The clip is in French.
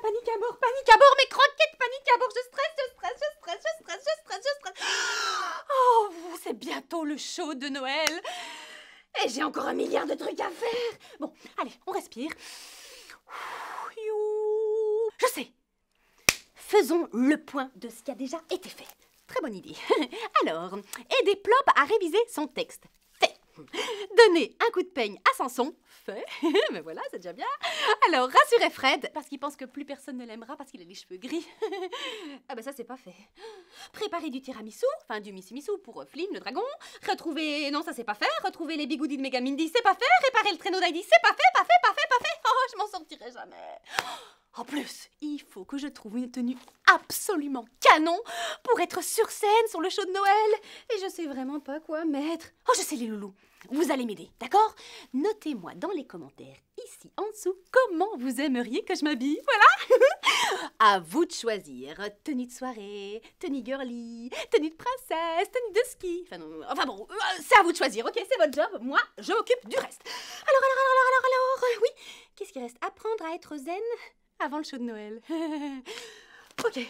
panique à bord, panique à bord, mes croquettes, panique à bord, je stresse, je stresse, je stresse, je stresse, je stresse, je stresse. Oh, c'est bientôt le show de Noël. Et j'ai encore un milliard de trucs à faire. Bon, allez, on respire. Je sais. Faisons le point de ce qui a déjà été fait. Très bonne idée. Alors, aidez Plop à réviser son texte. Donner un coup de peigne à Samson, fait, mais voilà, c'est déjà bien. Alors rassurer Fred, parce qu'il pense que plus personne ne l'aimera parce qu'il a les cheveux gris. ah ben ça, c'est pas fait. Préparer du tiramisu, enfin du misumisu pour euh, Flynn le dragon. Retrouver, non ça c'est pas fait. Retrouver les bigoudis de Megamindy, c'est pas fait. Réparer le traîneau d'Heidi, c'est pas fait, pas fait, pas fait, pas fait. je m'en sortirai jamais. En plus, il faut que je trouve une tenue absolument canon pour être sur scène sur le show de Noël. Et je sais vraiment pas quoi mettre. Oh, je sais les loulous. Vous allez m'aider, d'accord Notez-moi dans les commentaires ici en dessous comment vous aimeriez que je m'habille. Voilà À vous de choisir tenue de soirée, tenue girly, tenue de princesse, tenue de ski. Enfin, bon, euh, c'est à vous de choisir, ok C'est votre job. Moi, je m'occupe du reste. Alors, alors, alors. Il reste apprendre à être zen avant le show de Noël. ok.